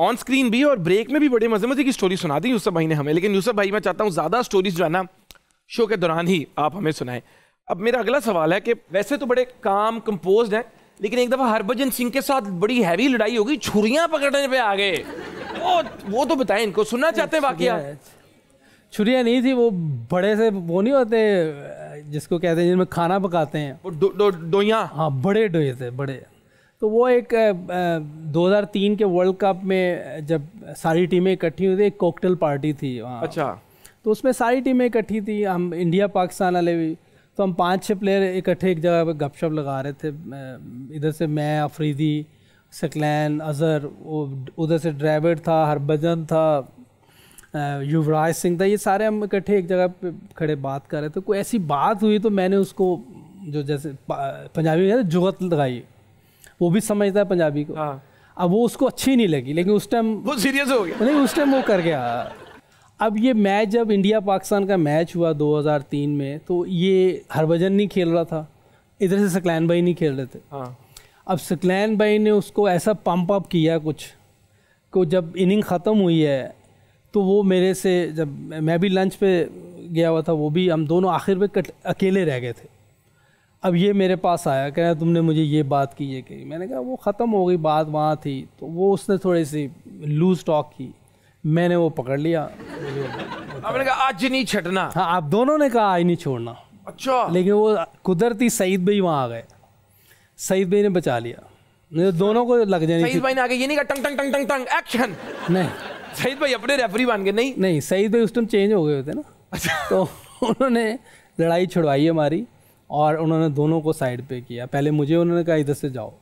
ऑन स्क्रीन भी और ब्रेक में भी बड़े मजे मजे की स्टोरी सुना दी यूसुफ भाई ने हमें लेकिन यूसुफ भाई मैं चाहता हूँ ज्यादा स्टोरीज जो है ना शो के दौरान ही आप हमें सुनाएं अब मेरा अगला सवाल है कि वैसे तो बड़े काम कंपोज हैं लेकिन एक दफ़ा हरभजन सिंह के साथ बड़ी हैवी लड़ाई होगी गई छुरियाँ पकड़ने पे आ गए वो वो तो बताए इनको सुनना चाहते हैं वाकया नहीं थी वो बड़े से वो नहीं होते जिसको कहते हैं जिनमें खाना पकाते हैं वो डो, डो, डोया हाँ बड़े डोए थे बड़े तो वो एक आ, 2003 के वर्ल्ड कप में जब सारी टीमें इकट्ठी हुई थी एक कॉकटेल पार्टी थी वहाँ अच्छा तो उसमें सारी टीमें इकट्ठी थी हम इंडिया पाकिस्तान वाले भी तो हम पाँच छः प्लेयर इकट्ठे एक, एक जगह पर गपशप लगा रहे थे इधर से मैं अफरीदी सकलैन अज़हर उधर से ड्राइवर था हरभजन था युवराज सिंह था ये सारे हम इकट्ठे एक जगह पे खड़े बात कर रहे थे कोई ऐसी बात हुई तो मैंने उसको जो जैसे पंजाबी में जुगत लगाई वो भी समझता है पंजाबी को हाँ। अब वो उसको अच्छी नहीं लगी लेकिन उस टाइम वो सीरियस हो गया नहीं उस टाइम वो कर गया अब ये मैच जब इंडिया पाकिस्तान का मैच हुआ 2003 में तो ये हरभजन नहीं खेल रहा था इधर से सकलैन भाई नहीं खेल रहे थे हाँ अब सकलैन भाई ने उसको ऐसा पंप अप किया कुछ को जब इनिंग ख़त्म हुई है तो वो मेरे से जब मैं भी लंच पे गया हुआ था वो भी हम दोनों आखिर में कट अकेले रह गए थे अब ये मेरे पास आया कह रहा तुमने मुझे ये बात की ये कही मैंने कहा वो ख़त्म हो गई बात वहाँ थी तो वो उसने थोड़ी सी लूज़ टॉक की मैंने वो पकड़ लिया आपने कहा आज नहीं छटना हाँ आप दोनों ने कहा आज नहीं छोड़ना अच्छा लेकिन वो कुदरती सईद भाई वहाँ आ गए सईद भाई ने बचा लिया नहीं दोनों को लग जाने सईद भाई ने आगे ये नहीं कहा टंग टंग टंग टंग टंग एक्शन नहीं सईद भाई अपने रेफरी बन गए नहीं नहीं सईद भाई उस टाइम चेंज हो गए होते ना अच्छा तो उन्होंने लड़ाई छुड़वाई हमारी और उन्होंने दोनों को साइड पे किया पहले मुझे उन्होंने कहा इधर से जाओ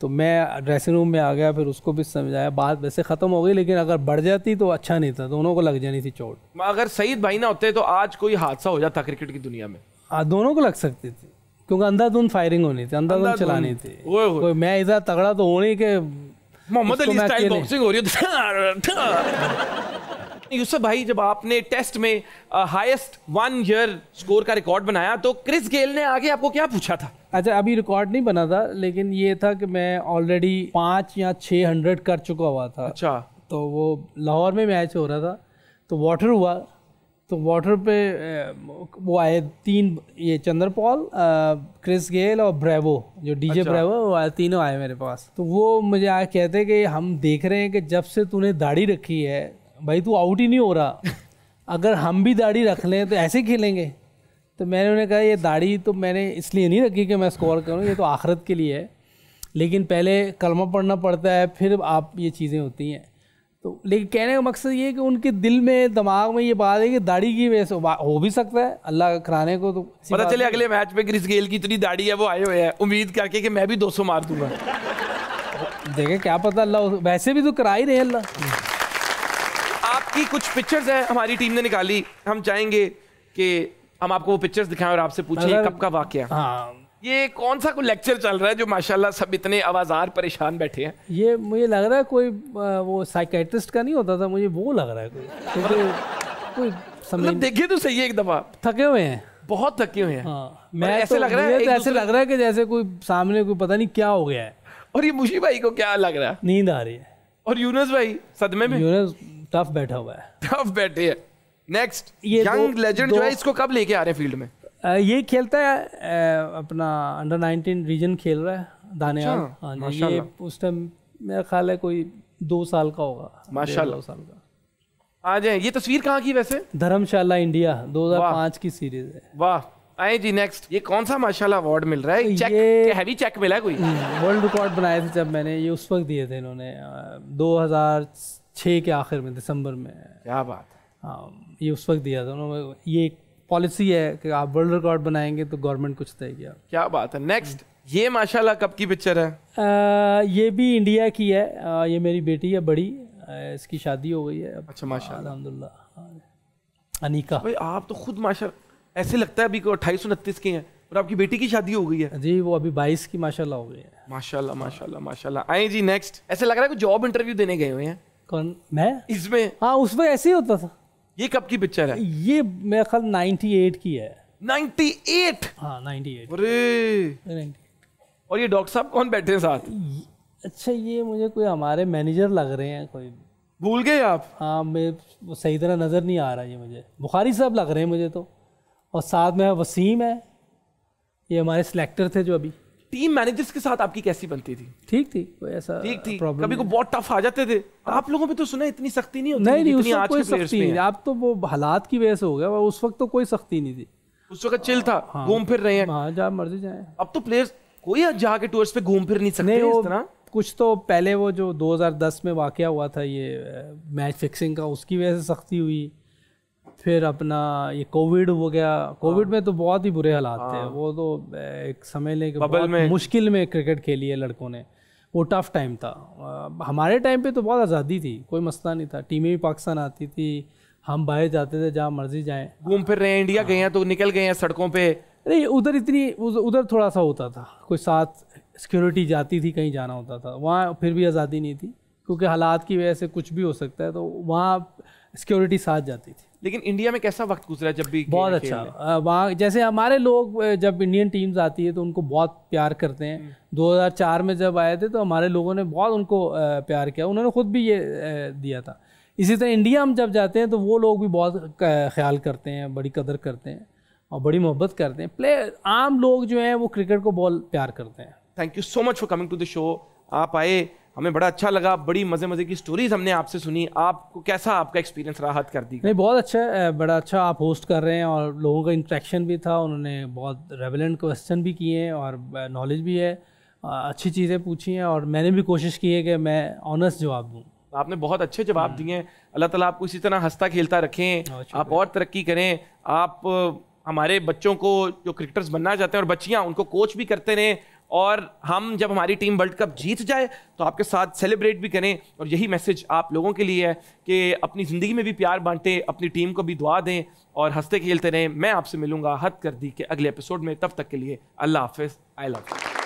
तो मैं ड्रेसिंग रूम में आ गया फिर उसको भी समझाया बात वैसे ख़त्म हो गई लेकिन अगर बढ़ जाती तो अच्छा नहीं था दोनों को लग जानी थी चोट अगर सईद भाई ना होते तो आज कोई हादसा हो जाता क्रिकेट की दुनिया में आ, दोनों को लग सकती थी क्योंकि अंधाधुन फायरिंग होनी थी अंधाधुन चलानी थी कोई मैं इधर तगड़ा तो होने के मोहम्मद अली स्टाइल बॉक्सिंग हो रही है *laughs* यूसुफ भाई जब आपने टेस्ट में हाईएस्ट वन ईयर स्कोर का रिकॉर्ड बनाया तो क्रिस गेल ने आगे आपको क्या पूछा था अच्छा अभी रिकॉर्ड नहीं बना था लेकिन ये था कि मैं ऑलरेडी पाँच या छः हंड्रेड कर चुका हुआ था अच्छा तो वो लाहौर में मैच हो रहा था तो वाटर हुआ तो वाटर पे वो आए तीन ये चंद्रपॉल क्रिस गेल और ब्रेवो जो डीजे अच्छा। ब्रेवो वो आए तीनों आए मेरे पास तो वो मुझे आ कहते कि हम देख रहे हैं कि जब से तूने दाढ़ी रखी है भाई तू आउट ही नहीं हो रहा *laughs* अगर हम भी दाढ़ी रख लें तो ऐसे खेलेंगे तो मैंने उन्हें कहा ये दाढ़ी तो मैंने इसलिए नहीं रखी कि मैं स्कोर करूँ ये तो आखरत के लिए है लेकिन पहले कलमा पढ़ना पड़ता है फिर आप ये चीज़ें होती हैं तो लेकिन कहने का मकसद ये है कि उनके दिल में दिमाग में ये बात है कि दाढ़ी की वजह से हो भी सकता है अल्लाह कराने को तो पता चले अगले मैच में क्रिस गेल की इतनी दाढ़ी है वो आए हुए हैं उम्मीद करके कि मैं भी 200 मार दूंगा देखे क्या पता अल्लाह वैसे भी तो करा ही रहे अल्लाह आपकी कुछ पिक्चर्स हैं हमारी टीम ने निकाली हम चाहेंगे कि हम आपको वो पिक्चर्स दिखाएं और आपसे पूछें कब का वाक्य हाँ ये कौन सा कोई लेक्चर चल रहा है जो माशाल्लाह सब इतने आवाज़ार परेशान बैठे हैं ये मुझे लग रहा है कोई वो साइकेट्रिस्ट का नहीं होता था मुझे वो लग रहा है कोई क्योंकि मतलब- कोई समझ मतलब देखिए तो सही है एक दफ़ा थके हुए हैं बहुत थके हुए हैं हाँ, मैं ऐसे तो, लग रहा है तो ऐसे लग रहा है कि जैसे कोई सामने कोई पता नहीं क्या हो गया है और ये मुशी भाई को क्या लग रहा है नींद आ रही है और यूनस भाई सदमे में यूनस टफ बैठा हुआ है टफ बैठे है नेक्स्ट यंग लेजेंड जो है इसको कब लेके आ रहे हैं फील्ड में ये खेलता है अपना अंडर 19 रीजन खेल रहा है दाने अच्छा, हाँ ये उस टाइम मेरा ख्याल है कोई दो साल का होगा माशाल्लाह साल का आ जाए ये तस्वीर कहाँ की वैसे धर्मशाला इंडिया 2005 की सीरीज है वाह आए जी नेक्स्ट ये कौन सा माशाल्लाह अवार्ड मिल रहा है चेक तो ये हैवी चेक मिला है कोई वर्ल्ड रिकॉर्ड बनाए थे जब मैंने ये उस वक्त दिए थे इन्होंने दो के आखिर में दिसंबर में क्या बात हाँ, ये उस वक्त दिया था उन्होंने ये एक पॉलिसी है कि आप वर्ल्ड रिकॉर्ड बनाएंगे तो गवर्नमेंट कुछ तय किया क्या बात है नेक्स्ट ये माशाल्लाह कब की पिक्चर है आ, ये भी इंडिया की है आ, ये मेरी बेटी है बड़ी इसकी शादी हो गई है अच्छा माशा अलहमदुल्ला अनिका भाई आप तो खुद माशा ऐसे लगता है अभी को अट्ठाईस उनतीस के हैं और आपकी बेटी की शादी हो गई है जी वो अभी बाईस की माशाल्लाह हो गई है माशाल्लाह माशाल्लाह माशाल्लाह आए जी नेक्स्ट ऐसे लग रहा है कि जॉब इंटरव्यू देने गए हुए हैं कौन मैं इसमें हाँ उसमें ऐसे ही होता था ये कब की पिक्चर है ये मेरा ख्याल 98 की है 98 हाँ 98 अरे और ये डॉक्टर साहब कौन बैठे हैं साथ अच्छा ये मुझे कोई हमारे मैनेजर लग रहे हैं कोई भूल गए आप हाँ मैं सही तरह नज़र नहीं आ रहा ये मुझे बुखारी साहब लग रहे हैं मुझे तो और साथ में वसीम है ये हमारे सिलेक्टर थे जो अभी टीम मैनेजर्स के साथ आपकी कैसी बनती थी ठीक थी कोई ऐसा ठीक थी कभी को बहुत टफ आ जाते थे तो आप लोगों पे तो सुना इतनी सख्ती नहीं होती नहीं नहीं उस वक्त कोई सख्ती नहीं आप तो वो हालात की वजह से हो गया उस वक्त तो कोई सख्ती नहीं थी उस वक्त चिल था हाँ। घूम फिर रहे हैं हाँ, जहाँ मर्जी जाए अब तो प्लेयर्स कोई जाके टूर्स पे घूम फिर नहीं सकते इस तरह कुछ तो पहले वो जो 2010 में वाक़ हुआ था ये मैच फिक्सिंग का उसकी वजह से सख्ती हुई फिर अपना ये कोविड हो गया कोविड हाँ। में तो बहुत ही बुरे हालात थे हाँ। वो तो एक समय लें कि बहुत में। मुश्किल में क्रिकेट खेली है लड़कों ने वो टफ टाइम था हमारे टाइम पे तो बहुत आज़ादी थी कोई मसला नहीं था टीमें भी पाकिस्तान आती थी हम बाहर जाते थे जहाँ मर्जी जाएँ घूम फिर रहे हैं इंडिया हाँ। गए हैं तो निकल गए हैं सड़कों पर नहीं उधर इतनी उधर थोड़ा सा होता था कोई साथ सिक्योरिटी जाती थी कहीं जाना होता था वहाँ फिर भी आज़ादी नहीं थी क्योंकि हालात की वजह से कुछ भी हो सकता है तो वहाँ सिक्योरिटी साथ जाती थी लेकिन इंडिया में कैसा वक्त गुजरा जब भी बहुत अच्छा वहाँ जैसे हमारे लोग जब इंडियन टीम्स आती है तो उनको बहुत प्यार करते हैं 2004 हम्म। में जब आए थे तो हमारे लोगों ने बहुत उनको प्यार किया उन्होंने खुद भी ये दिया था इसी तरह इंडिया हम जब जाते हैं तो वो लोग भी बहुत ख्याल करते हैं बड़ी कदर करते हैं और बड़ी मोहब्बत करते हैं प्ले आम लोग जो हैं वो क्रिकेट को बहुत प्यार करते हैं thank you so much for coming to the show आप आए हमें बड़ा अच्छा लगा बड़ी मज़े मज़े की स्टोरीज हमने आपसे सुनी आपको कैसा आपका एक्सपीरियंस राहत कर दी नहीं बहुत अच्छा है बड़ा अच्छा आप होस्ट कर रहे हैं और लोगों का इंट्रैक्शन भी था उन्होंने बहुत रेवलेंट क्वेश्चन भी किए हैं और नॉलेज भी है अच्छी चीज़ें पूछी हैं और मैंने भी कोशिश की है कि मैं ऑनेस्ट जवाब दूँ आपने बहुत अच्छे जवाब हम्म। दिए हैं अल्लाह ताला आपको इसी तरह हंसता खेलता रखें आप और तरक्की करें आप हमारे बच्चों को जो क्रिकेटर्स बनना चाहते हैं और बच्चियाँ उनको कोच भी करते रहें और हम जब हमारी टीम वर्ल्ड कप जीत जाए तो आपके साथ सेलिब्रेट भी करें और यही मैसेज आप लोगों के लिए है कि अपनी ज़िंदगी में भी प्यार बांटें अपनी टीम को भी दुआ दें और हंसते खेलते रहें मैं आपसे मिलूंगा हद कर दी के अगले एपिसोड में तब तक के लिए अल्लाह हाफ आई लव यू